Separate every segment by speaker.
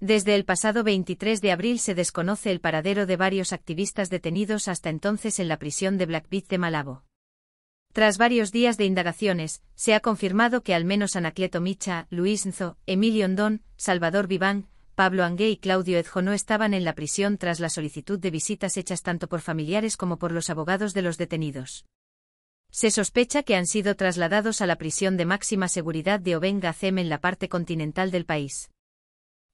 Speaker 1: Desde el pasado 23 de abril se desconoce el paradero de varios activistas detenidos hasta entonces en la prisión de Black de Malabo. Tras varios días de indagaciones, se ha confirmado que al menos Anacleto Micha, Luis Nzo, Emilio Ondón, Salvador Viván, Pablo Angué y Claudio Edjo no estaban en la prisión tras la solicitud de visitas hechas tanto por familiares como por los abogados de los detenidos. Se sospecha que han sido trasladados a la prisión de máxima seguridad de Obenga Cem en la parte continental del país.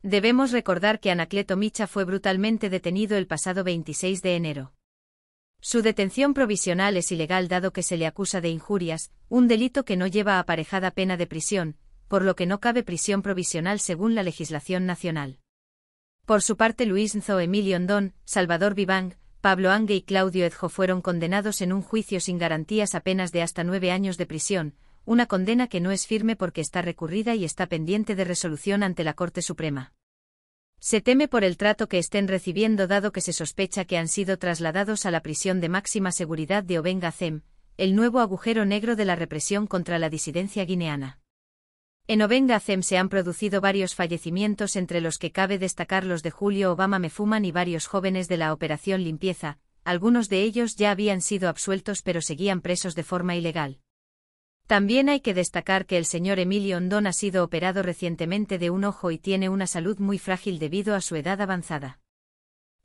Speaker 1: Debemos recordar que Anacleto Micha fue brutalmente detenido el pasado 26 de enero. Su detención provisional es ilegal dado que se le acusa de injurias, un delito que no lleva aparejada pena de prisión, por lo que no cabe prisión provisional según la legislación nacional. Por su parte Luis Nzo Emilio Ondón, Salvador Vivang, Pablo Angue y Claudio Edjo fueron condenados en un juicio sin garantías a penas de hasta nueve años de prisión, una condena que no es firme porque está recurrida y está pendiente de resolución ante la Corte Suprema. Se teme por el trato que estén recibiendo dado que se sospecha que han sido trasladados a la prisión de máxima seguridad de Obenga Zem, el nuevo agujero negro de la represión contra la disidencia guineana. En Obenga Zem se han producido varios fallecimientos entre los que cabe destacar los de Julio Obama Mefuman y varios jóvenes de la Operación Limpieza, algunos de ellos ya habían sido absueltos pero seguían presos de forma ilegal. También hay que destacar que el señor Emilio Ondón ha sido operado recientemente de un ojo y tiene una salud muy frágil debido a su edad avanzada.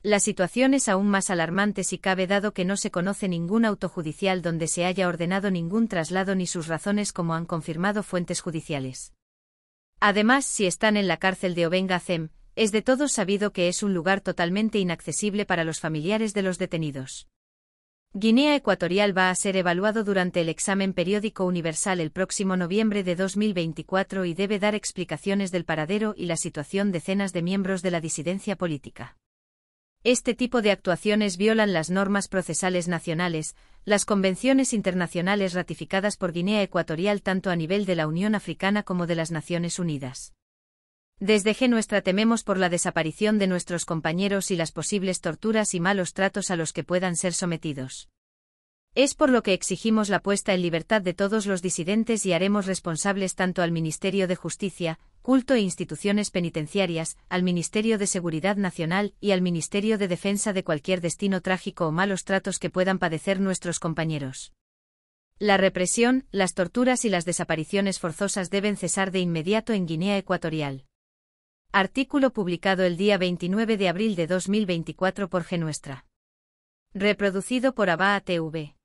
Speaker 1: La situación es aún más alarmante si cabe dado que no se conoce ningún autojudicial donde se haya ordenado ningún traslado ni sus razones como han confirmado fuentes judiciales. Además, si están en la cárcel de Zem, es de todos sabido que es un lugar totalmente inaccesible para los familiares de los detenidos. Guinea Ecuatorial va a ser evaluado durante el examen periódico universal el próximo noviembre de 2024 y debe dar explicaciones del paradero y la situación de decenas de miembros de la disidencia política. Este tipo de actuaciones violan las normas procesales nacionales, las convenciones internacionales ratificadas por Guinea Ecuatorial tanto a nivel de la Unión Africana como de las Naciones Unidas. Desde nuestra tememos por la desaparición de nuestros compañeros y las posibles torturas y malos tratos a los que puedan ser sometidos. Es por lo que exigimos la puesta en libertad de todos los disidentes y haremos responsables tanto al Ministerio de Justicia, Culto e Instituciones Penitenciarias, al Ministerio de Seguridad Nacional y al Ministerio de Defensa de cualquier destino trágico o malos tratos que puedan padecer nuestros compañeros. La represión, las torturas y las desapariciones forzosas deben cesar de inmediato en Guinea Ecuatorial. Artículo publicado el día 29 de abril de 2024 por Genuestra. Reproducido por ABA TV.